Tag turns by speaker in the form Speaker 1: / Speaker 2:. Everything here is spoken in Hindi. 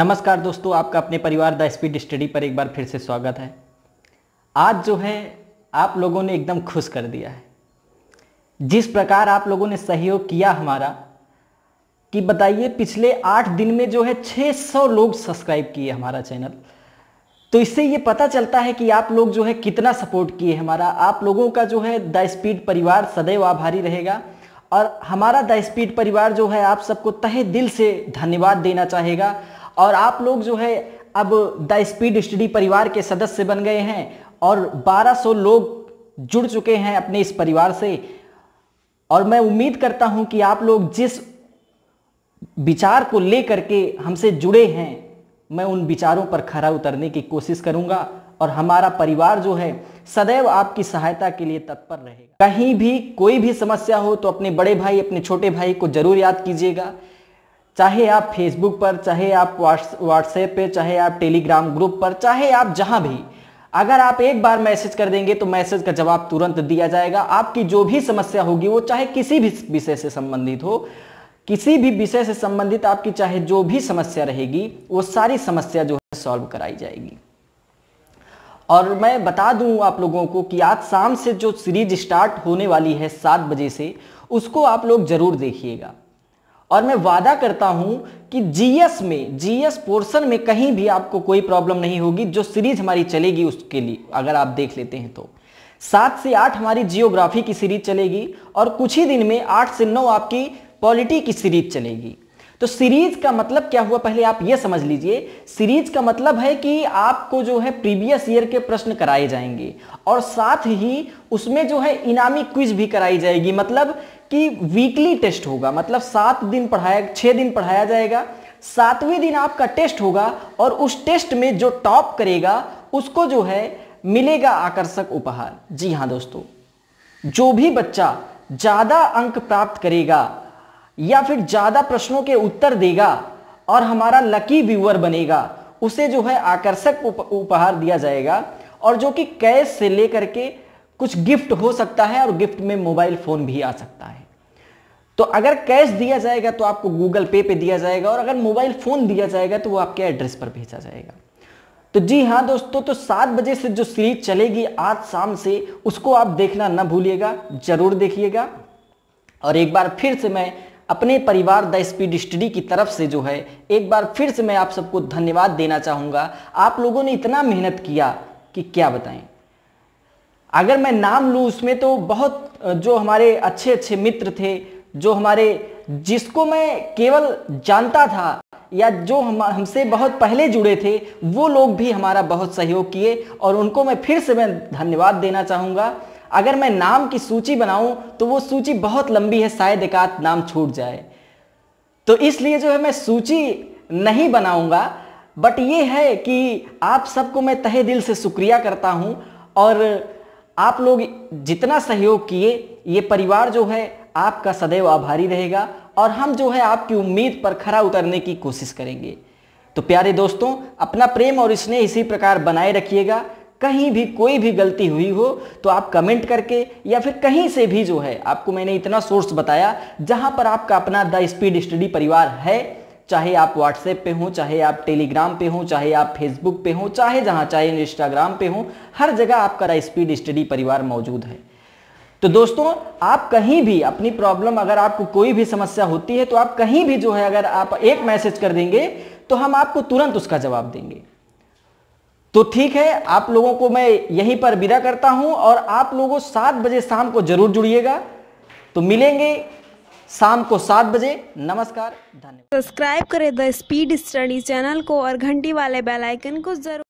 Speaker 1: नमस्कार दोस्तों आपका अपने परिवार द स्पीड स्टडी पर एक बार फिर से स्वागत है आज जो है आप लोगों ने एकदम खुश कर दिया है जिस प्रकार आप लोगों ने सहयोग किया हमारा कि बताइए पिछले आठ दिन में जो है 600 लोग सब्सक्राइब किए हमारा चैनल तो इससे ये पता चलता है कि आप लोग जो है कितना सपोर्ट किए हमारा आप लोगों का जो है द स्पीड परिवार सदैव आभारी रहेगा और हमारा द स्पीड परिवार जो है आप सबको तहे दिल से धन्यवाद देना चाहेगा और आप लोग जो है अब द स्पीड स्टडी परिवार के सदस्य बन गए हैं और 1200 लोग जुड़ चुके हैं अपने इस परिवार से और मैं उम्मीद करता हूं कि आप लोग जिस विचार को लेकर के हमसे जुड़े हैं मैं उन विचारों पर खरा उतरने की कोशिश करूंगा और हमारा परिवार जो है सदैव आपकी सहायता के लिए तत्पर रहेगा कहीं भी कोई भी समस्या हो तो अपने बड़े भाई अपने छोटे भाई को जरूर याद कीजिएगा चाहे आप फेसबुक पर चाहे आप व्हाट्सएप पे चाहे आप टेलीग्राम ग्रुप पर चाहे आप जहां भी अगर आप एक बार मैसेज कर देंगे तो मैसेज का जवाब तुरंत दिया जाएगा आपकी जो भी समस्या होगी वो चाहे किसी भी विषय से संबंधित हो किसी भी विषय से संबंधित आपकी चाहे जो भी समस्या रहेगी वो सारी समस्या जो है सॉल्व कराई जाएगी और मैं बता दूं आप लोगों को कि आज शाम से जो सीरीज स्टार्ट होने वाली है सात बजे से उसको आप लोग जरूर देखिएगा और मैं वादा करता हूं कि जीएस में जीएस पोर्शन में कहीं भी आपको कोई प्रॉब्लम नहीं होगी जो सीरीज हमारी चलेगी उसके लिए अगर आप देख लेते हैं तो सात से आठ हमारी जियोग्राफी की सीरीज चलेगी और कुछ ही दिन में आठ से नौ आपकी पॉलिटी की सीरीज चलेगी तो सीरीज का मतलब क्या हुआ पहले आप यह समझ लीजिए सीरीज का मतलब है कि आपको जो है प्रीवियस ईयर के प्रश्न कराए जाएंगे और साथ ही उसमें जो है इनामी क्विज भी कराई जाएगी मतलब कि वीकली टेस्ट होगा मतलब सात दिन पढ़ाया छह दिन पढ़ाया जाएगा सातवें दिन आपका टेस्ट होगा और उस टेस्ट में जो टॉप करेगा उसको जो है मिलेगा आकर्षक उपहार जी हाँ दोस्तों जो भी बच्चा ज़्यादा अंक प्राप्त करेगा या फिर ज्यादा प्रश्नों के उत्तर देगा और हमारा लकी व्यूअर बनेगा उसे जो है आकर्षक उपहार दिया जाएगा और जो कि कैश से लेकर के कुछ गिफ्ट हो सकता है और गिफ्ट में मोबाइल फोन भी आ सकता है तो अगर कैश दिया जाएगा तो आपको गूगल पे पे दिया जाएगा और अगर मोबाइल फोन दिया जाएगा तो वो आपके एड्रेस पर भेजा जाएगा तो जी हाँ दोस्तों तो सात बजे से जो सीरीज चलेगी आज शाम से उसको आप देखना ना भूलिएगा जरूर देखिएगा और एक बार फिर से मैं अपने परिवार द स्पीड स्टडी की तरफ से जो है एक बार फिर से मैं आप सबको धन्यवाद देना चाहूँगा आप लोगों ने इतना मेहनत किया कि क्या बताएं अगर मैं नाम लूँ उसमें तो बहुत जो हमारे अच्छे अच्छे मित्र थे जो हमारे जिसको मैं केवल जानता था या जो हम हमसे बहुत पहले जुड़े थे वो लोग भी हमारा बहुत सहयोग किए और उनको मैं फिर से मैं धन्यवाद देना चाहूँगा अगर मैं नाम की सूची बनाऊं तो वो सूची बहुत लंबी है शायद एक आध नाम छूट जाए तो इसलिए जो है मैं सूची नहीं बनाऊंगा बट ये है कि आप सबको मैं तहे दिल से शुक्रिया करता हूं और आप लोग जितना सहयोग किए ये परिवार जो है आपका सदैव आभारी रहेगा और हम जो है आपकी उम्मीद पर खरा उतरने की कोशिश करेंगे तो प्यारे दोस्तों अपना प्रेम और स्नेह इसी प्रकार बनाए रखिएगा कहीं भी कोई भी गलती हुई हो तो आप कमेंट करके या फिर कहीं से भी जो है आपको मैंने इतना सोर्स बताया जहां पर आपका अपना द स्पीड स्टडी परिवार है चाहे आप व्हाट्सएप पे हो चाहे आप टेलीग्राम पे हो चाहे आप फेसबुक पे हो चाहे जहां चाहे इंस्टाग्राम पे हो हर जगह आपका द स्पीड स्टडी परिवार मौजूद है तो दोस्तों आप कहीं भी अपनी प्रॉब्लम अगर आपको कोई भी समस्या होती है तो आप कहीं भी जो है अगर आप एक मैसेज कर देंगे तो हम आपको तुरंत उसका जवाब देंगे तो ठीक है आप लोगों को मैं यहीं पर विदा करता हूं और आप लोगों सात बजे शाम को जरूर जुड़िएगा तो मिलेंगे शाम को सात बजे नमस्कार धन्यवाद सब्सक्राइब करें द स्पीड स्टडी चैनल को और घंटी वाले बेल आइकन को जरूर